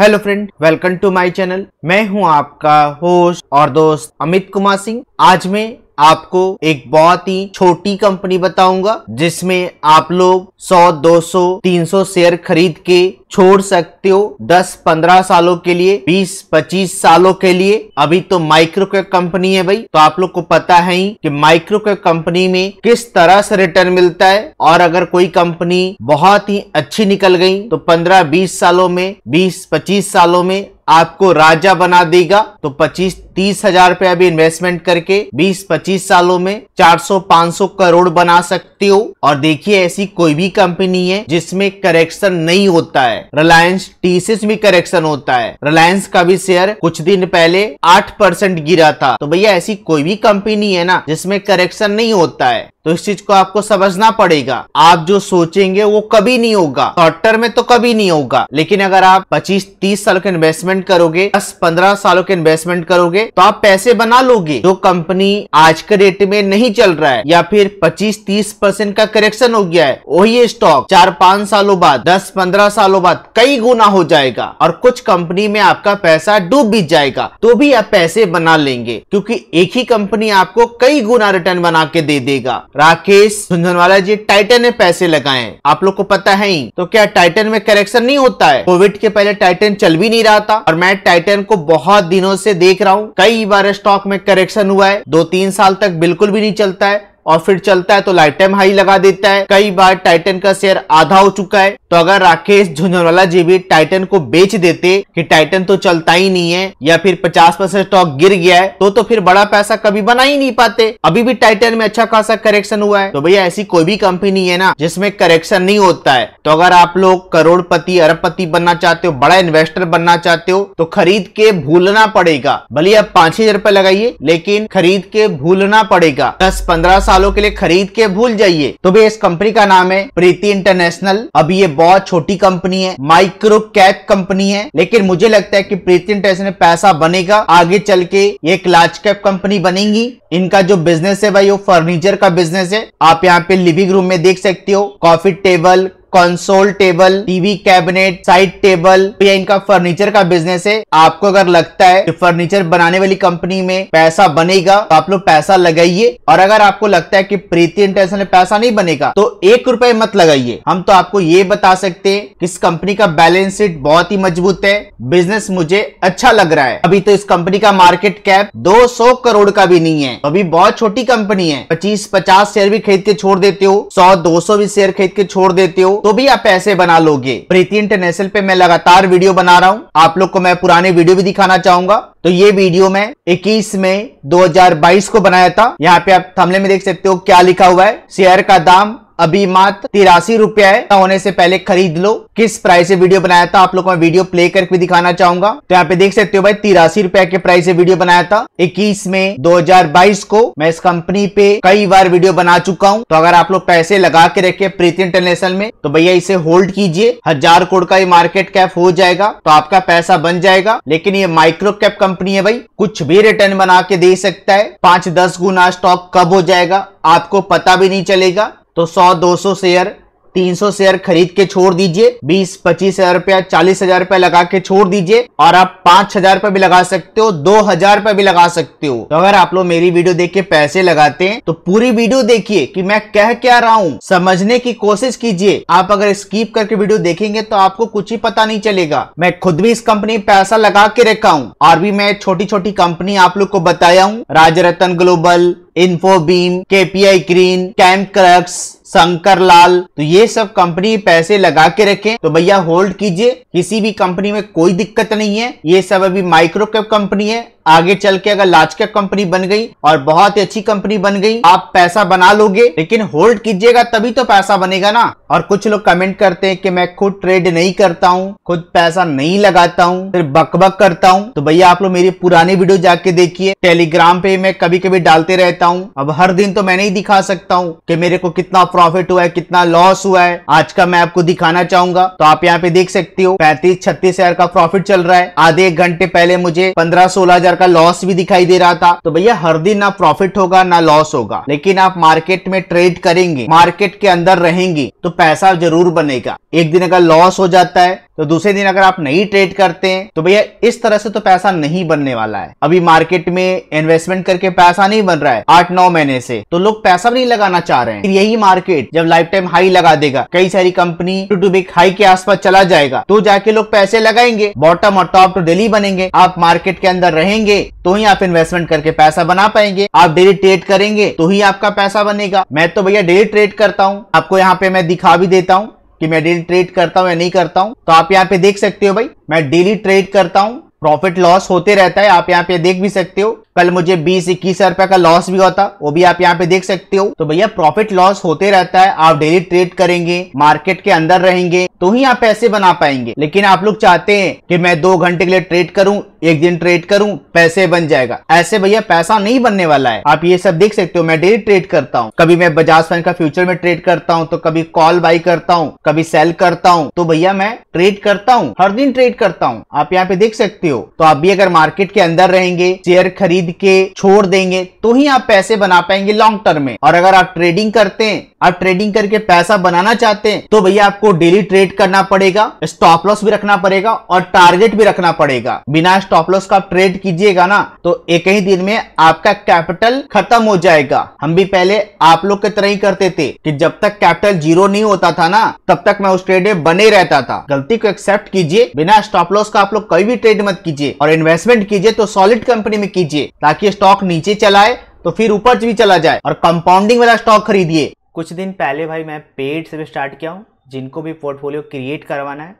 hello friend welcome to my channel मैं हूं आपका होस्ट और दोस्त अमित कुमार सिंह आज मैं आपको एक बहुत ही छोटी कंपनी बताऊंगा जिसमें आप लोग 100, 200, 300 शेयर खरीद के छोड़ सकते हो 10, 15 सालों के लिए 20, 25 सालों के लिए अभी तो माइक्रो कैप कंपनी है भाई तो आप लोग को पता है ही कि माइक्रो कैप कंपनी में किस तरह से रिटर्न मिलता है और अगर कोई कंपनी बहुत ही अच्छी निकल गई तो 15, 20 सालों में 20, 25 सालों में आपको राजा बना देगा तो पच्चीस तीस हजार रुपया भी इन्वेस्टमेंट करके 20-25 सालों में 400-500 करोड़ बना सकते हो और देखिए ऐसी कोई भी कंपनी है जिसमें करेक्शन नहीं होता है रिलायंस टीसीस भी करेक्शन होता है रिलायंस का भी शेयर कुछ दिन पहले 8 परसेंट गिरा था तो भैया ऐसी कोई भी कंपनी है ना जिसमें करेक्शन नहीं होता है तो इस चीज को आपको समझना पड़ेगा आप जो सोचेंगे वो कभी नहीं होगा शॉर्ट टर्म में तो कभी नहीं होगा लेकिन अगर आप 25-30 सालों के इन्वेस्टमेंट करोगे 10-15 सालों के इन्वेस्टमेंट करोगे तो आप पैसे बना लोगे जो कंपनी आज के डेट में नहीं चल रहा है या फिर 25-30 परसेंट का करेक्शन हो गया है वही स्टॉक चार पांच सालों बाद दस पंद्रह सालों बाद कई गुना हो जाएगा और कुछ कंपनी में आपका पैसा डूब भी जाएगा तो भी आप पैसे बना लेंगे क्योंकि एक ही कंपनी आपको कई गुना रिटर्न बना के दे देगा राकेश झुंझुनवाला जी टाइटन में पैसे लगाए आप लोग को पता है ही तो क्या टाइटन में करेक्शन नहीं होता है कोविड के पहले टाइटन चल भी नहीं रहा था और मैं टाइटन को बहुत दिनों से देख रहा हूँ कई बार स्टॉक में करेक्शन हुआ है दो तीन साल तक बिल्कुल भी नहीं चलता है और फिर चलता है तो लाइफ टाइम हाई लगा देता है कई बार टाइटन का शेयर आधा हो चुका है तो अगर राकेश झुंझुनवाला जी भी टाइटन को बेच देते कि टाइटन तो चलता ही नहीं है या फिर 50 परसेंट स्टॉक गिर गया है तो तो फिर बड़ा पैसा कभी बना ही नहीं पाते अभी भी टाइटन में अच्छा खासा करेक्शन हुआ है तो भैया ऐसी कोई भी कंपनी है ना जिसमें करेक्शन नहीं होता है तो अगर आप लोग करोड़पति अरबपति बनना चाहते हो बड़ा इन्वेस्टर बनना चाहते हो तो खरीद के भूलना पड़ेगा भले आप पांच हजार लगाइए लेकिन खरीद के भूलना पड़ेगा दस पंद्रह सालों के लिए खरीद के भूल जाइए तो भी इस कंपनी का नाम है प्रीति इंटरनेशनल अभी ये बहुत छोटी कंपनी है माइक्रो कैप कंपनी है लेकिन मुझे लगता है कि प्रीति इंटरनेशनल पैसा बनेगा आगे चल के एक लार्ज कैप कंपनी बनेगी इनका जो बिजनेस है भाई वो फर्नीचर का बिजनेस है आप यहाँ पे लिविंग रूम में देख सकते हो coffee table console table TV cabinet side table तो या इनका फर्नीचर का बिजनेस है आपको अगर लगता है कि फर्नीचर बनाने वाली कंपनी में पैसा बनेगा तो आप लोग पैसा लगाइए और अगर आपको लगता है कि प्रीति इंटरनेशनल में पैसा नहीं बनेगा तो एक रुपए मत लगाइए हम तो आपको ये बता सकते हैं कि इस कंपनी का बैलेंस शीट बहुत ही मजबूत है बिजनेस मुझे अच्छा लग रहा है अभी तो इस कंपनी का मार्केट कैप सौ करोड़ का भी नहीं है अभी बहुत छोटी कंपनी है पच्चीस पचास शेयर भी खरीद के छोड़ देते हो सौ दो भी शेयर खरीद के छोड़ देते हो तो भी आप पैसे बना लोगे प्रीति इंटरनेशनल पे मैं लगातार वीडियो बना रहा हूँ आप लोग को मैं पुराने वीडियो भी दिखाना चाहूंगा तो ये वीडियो मैं 21 मई 2022 को बनाया था यहाँ पे आप थमले में देख सकते हो क्या लिखा हुआ है शेयर का दाम अभी मात्र तिरासी रुपया होने से पहले खरीद लो किस प्राइस से वीडियो बनाया था आप लोग मैं वीडियो प्ले करके दिखाना चाहूंगा तो यहाँ पे देख सकते हो भाई तिरासी रुपया के प्राइस से वीडियो बनाया था इक्कीस में 2022 को मैं इस कंपनी पे कई बार वीडियो बना चुका हूँ तो अगर आप लोग पैसे लगा के रखे प्रीति इंटरनेशनल में तो भैया इसे होल्ड कीजिए हजार करोड़ का ये मार्केट कैप हो जाएगा तो आपका पैसा बन जाएगा लेकिन ये माइक्रो कैप कंपनी है भाई कुछ भी रिटर्न बना के दे सकता है पांच दस गुना स्टॉक कब हो जाएगा आपको पता भी नहीं चलेगा तो 100-200 शेयर 300 शेयर खरीद के छोड़ दीजिए 20 पच्चीस हजार रुपया चालीस हजार रुपया लगा के छोड़ दीजिए और आप पांच हजार रुपया भी लगा सकते हो दो हजार रुपये भी लगा सकते हो तो अगर आप लोग मेरी वीडियो देख के पैसे लगाते हैं तो पूरी वीडियो देखिए कि मैं कह क्या रहा हूँ समझने की कोशिश कीजिए आप अगर स्कीप करके वीडियो देखेंगे तो आपको कुछ ही पता नहीं चलेगा मैं खुद भी इस कंपनी पैसा लगा के रखा हूँ और भी मैं छोटी छोटी कंपनी आप लोग को बताया हूँ Rajratan global Infibeam KPI green कैम्प क्रक्स शंकर लाल तो ये सब कंपनी पैसे लगा के रखें तो भैया होल्ड कीजिए किसी भी कंपनी में कोई दिक्कत नहीं है ये सब अभी माइक्रो कैप कंपनी है आगे चल के अगर लार्ज कैप कंपनी बन गई और बहुत ही अच्छी कंपनी बन गई आप पैसा बना लोगे लेकिन होल्ड कीजिएगा तभी तो पैसा बनेगा ना और कुछ लोग कमेंट करते हैं कि मैं खुद ट्रेड नहीं करता हूँ खुद पैसा नहीं लगाता हूँ फिर बकबक करता हूँ तो भैया आप लोग मेरी पुरानी वीडियो जाके देखिए टेलीग्राम पे मैं कभी कभी डालते रहता हूँ हूँ अब हर दिन तो मैं नहीं दिखा सकता हूँ कि मेरे को कितना प्रॉफिट हुआ है कितना लॉस हुआ है आज का मैं आपको दिखाना चाहूंगा तो आप यहाँ पे देख सकती हो पैंतीस छत्तीस हजार का प्रॉफिट चल रहा है आधे एक घंटे पहले मुझे पंद्रह सोलह हजार का लॉस भी दिखाई दे रहा था तो भैया हर दिन ना प्रॉफिट होगा ना लॉस होगा लेकिन आप मार्केट में ट्रेड करेंगे मार्केट के अंदर रहेंगे तो पैसा जरूर बनेगा एक दिन अगर लॉस हो जाता है तो दूसरे दिन अगर आप नहीं ट्रेड करते हैं तो भैया इस तरह से तो पैसा नहीं बनने वाला है अभी मार्केट में इन्वेस्टमेंट करके पैसा नहीं बन रहा है आठ नौ महीने से तो लोग पैसा भी नहीं लगाना चाह रहे हैं यही मार्केट जब लाइफ टाइम हाई लगा देगा कई सारी company two two week high के आसपास चला जाएगा तो जाके लोग पैसे लगाएंगे बॉटम और टॉप टू डेली बनेंगे आप मार्केट के अंदर रहेंगे तो ही आप इन्वेस्टमेंट करके पैसा बना पाएंगे आप डेली ट्रेड करेंगे तो ही आपका पैसा बनेगा मैं तो भैया डेली ट्रेड करता हूँ आपको यहाँ पे मैं दिखा भी देता हूँ कि मैं डेली ट्रेड करता हूं या नहीं करता हूं तो आप यहाँ पे देख सकते हो भाई मैं डेली ट्रेड करता हूँ प्रॉफिट लॉस होते रहता है आप यहाँ पे देख भी सकते हो कल मुझे बीस इक्कीस रुपए का लॉस भी होता वो भी आप यहाँ पे देख सकते हो तो भैया प्रॉफिट लॉस होते रहता है आप डेली ट्रेड करेंगे मार्केट के अंदर रहेंगे तो ही आप पैसे बना पाएंगे लेकिन आप लोग चाहते हैं कि मैं दो घंटे के लिए ट्रेड करूं एक दिन ट्रेड करूं पैसे बन जाएगा ऐसे भैया पैसा नहीं बनने वाला है आप ये सब देख सकते हो मैं डेली ट्रेड करता हूँ कभी मैं बजाज फंड का फ्यूचर में ट्रेड करता हूँ तो कभी कॉल बाई करता हूँ कभी सेल करता हूँ तो भैया मैं ट्रेड करता हूँ हर दिन ट्रेड करता हूँ आप यहाँ पे देख सकते हो तो आप भी अगर मार्केट के अंदर रहेंगे शेयर खरीद खरीद के छोड़ देंगे तो ही आप पैसे बना पाएंगे लॉन्ग टर्म में और अगर आप ट्रेडिंग करते हैं आप ट्रेडिंग करके पैसा बनाना चाहते हैं तो भैया आपको डेली ट्रेड करना पड़ेगा स्टॉप लॉस भी रखना पड़ेगा और टारगेट भी रखना पड़ेगा बिना स्टॉप लॉस का आप ट्रेड कीजिएगा ना तो एक ही दिन में आपका कैपिटल खत्म हो जाएगा हम भी पहले आप लोग की तरह ही करते थे कि जब तक कैपिटल जीरो नहीं होता था ना तब तक मैं उस ट्रेड में बने रहता था गलती को एक्सेप्ट कीजिए बिना स्टॉप लॉस का आप लोग कोई भी ट्रेड मत कीजिए और इन्वेस्टमेंट कीजिए तो सॉलिड कंपनी में कीजिए ताकि स्टॉक नीचे चलाए तो फिर ऊपर भी चला जाए और कंपाउंडिंग वाला स्टॉक खरीदिए कुछ दिन पहले भाई मैं पेड से भी स्टार्ट किया हूँ जिनको भी पोर्टफोलियो क्रिएट करवाना है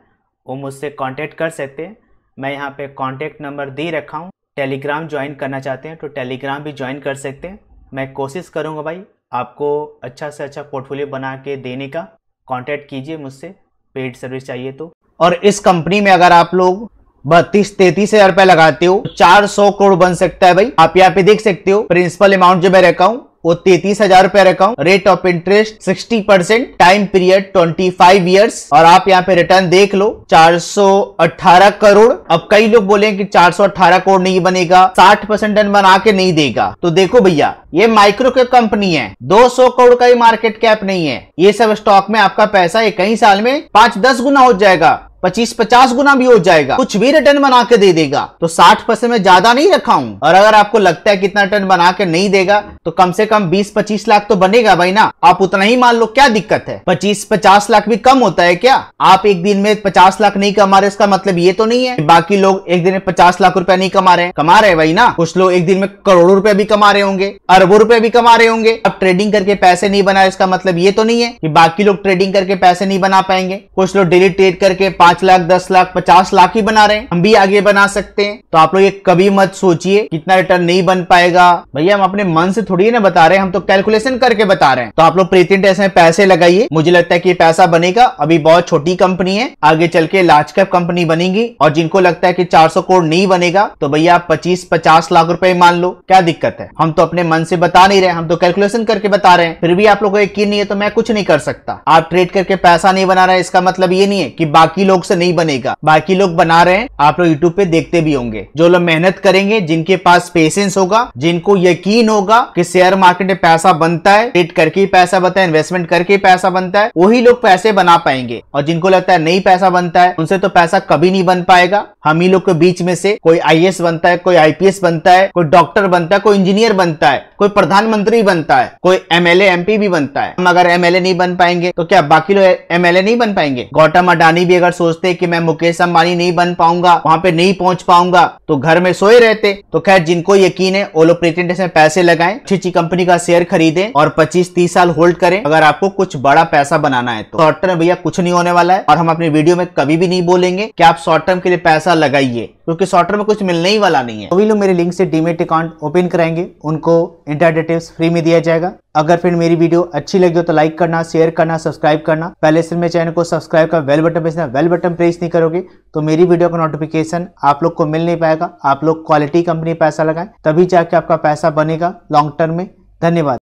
वो मुझसे कॉन्टेक्ट कर सकते हैं मैं यहाँ पे कॉन्टेक्ट नंबर दे रखा हूँ टेलीग्राम ज्वाइन करना चाहते हैं तो टेलीग्राम भी ज्वाइन कर सकते हैं मैं कोशिश करूँगा भाई आपको अच्छा से अच्छा पोर्टफोलियो बना के देने का कॉन्टेक्ट कीजिए मुझसे पेड सर्विस चाहिए तो और इस कंपनी में अगर आप लोग बत्तीस तैतीस हजार रुपया लगाते हो चार सौ करोड़ बन सकता है भाई आप यहाँ पे देख सकते हो प्रिंसिपल अमाउंट जो मैं रखा हूँ वो तैतीस हजार रुपया रखा हूँ rate of interest sixty percent time period twenty five years और आप यहाँ पे रिटर्न देख लो चार सौ अठारह करोड़ अब कई लोग बोले कि चार सौ अठारह करोड़ नहीं बनेगा साठ परसेंट रन बना के नहीं देगा तो देखो भैया ये माइक्रो कैप कंपनी है दो सौ करोड़ का ही मार्केट कैप नहीं है ये सब स्टॉक में आपका पैसा एक कई साल में पांच दस गुना हो जाएगा पच्चीस पचास गुना भी हो जाएगा कुछ भी रिटर्न बना के दे देगा तो साठ परसेंट में ज्यादा नहीं रखा हूँ और अगर आपको लगता है कितना रिटर्न बना के नहीं देगा तो कम से कम बीस पच्चीस लाख तो बनेगा भाई ना आप उतना ही मान लो क्या दिक्कत है पच्चीस पचास लाख भी कम होता है क्या आप एक दिन में पचास लाख नहीं कमा रहे इसका मतलब ये तो नहीं है बाकी लोग एक दिन में पचास लाख रुपया नहीं कमा रहे कमा रहे भाई ना कुछ लोग एक दिन में करोड़ों रुपया भी कमा रहे होंगे अरबों रुपया भी कमा रहे होंगे अब ट्रेडिंग करके पैसे नहीं बना इसका मतलब ये तो नहीं है कि बाकी लोग ट्रेडिंग करके पैसे नहीं बना पाएंगे कुछ लोग डेली ट्रेड करके पांच पांच लाख दस लाख पचास लाख ही बना रहे हैं हम भी आगे बना सकते हैं तो आप लोग ये कभी मत सोचिए कितना रिटर्न नहीं बन पाएगा भैया हम अपने मन से थोड़ी ना बता रहे हैं हम तो कैलकुलेशन करके बता रहे हैं तो आप लोग प्रीतिन ऐसे पैसे लगाइए मुझे लगता है कि पैसा बनेगा अभी बहुत छोटी कंपनी है आगे चल के लार्ज कैप कंपनी बनेगी और जिनको लगता है की चार करोड़ नहीं बनेगा तो भैया आप पच्चीस पचास लाख रूपये मान लो क्या दिक्कत है हम तो अपने मन से बता नहीं रहे हम तो कैलकुलेशन करके बता रहे हैं फिर भी आप लोग को यकीन नहीं है तो मैं कुछ नहीं कर सकता आप ट्रेड करके पैसा नहीं बना रहे इसका मतलब ये नहीं है कि बाकी लोग लोग से नहीं बनेगा बाकी लोग बना रहे हैं आप लोग यूट्यूब पे देखते भी होंगे जो लोग मेहनत करेंगे जिनके पास पेशेंस होगा जिनको यकीन होगा कि शेयर मार्केट में पैसा बनता है ट्रेड करके पैसा बनता है इन्वेस्टमेंट करके पैसा बनता है वही लोग पैसे बना पाएंगे और जिनको लगता है नहीं पैसा बनता है उनसे तो पैसा कभी नहीं बन पाएगा हम ही लोग के बीच में से कोई आई बनता है कोई आईपीएस बनता है कोई डॉक्टर बनता है कोई इंजीनियर बनता है कोई प्रधानमंत्री बनता है कोई एमएलए एमपी भी बनता है हम अगर एमएलए नहीं बन पाएंगे तो क्या बाकी लोग एमएलए नहीं बन पाएंगे गौतम अडानी भी अगर सोच सोचते कि मैं मुकेश अंबानी नहीं बन पाऊंगा वहां पे नहीं पहुंच पाऊंगा तो घर में सोए रहते तो खैर जिनको यकीन है ओलो लोग में पैसे लगाए अच्छी अच्छी कंपनी का शेयर खरीदे और पच्चीस तीस साल होल्ड करें अगर आपको कुछ बड़ा पैसा बनाना है तो शॉर्ट टर्म भैया कुछ नहीं होने वाला है और हम अपने वीडियो में कभी भी नहीं बोलेंगे की आप शॉर्ट टर्म के लिए पैसा लगाइए क्योंकि शॉर्ट टर्म में कुछ मिलने ही वाला नहीं है तो भी लोग मेरे लिंक से डीमेट अकाउंट ओपन कराएंगे उनको इंटरडे टिप्स फ्री में दिया जाएगा अगर फिर मेरी वीडियो अच्छी लगी हो तो लाइक करना शेयर करना सब्सक्राइब करना पहले से मेरे चैनल को सब्सक्राइब कर bell button press bell button press नहीं करोगे तो मेरी वीडियो का नोटिफिकेशन आप लोग को मिल नहीं पाएगा आप लोग क्वालिटी कंपनी पैसा लगाएं तभी जाके आपका पैसा बनेगा लॉन्ग टर्म में धन्यवाद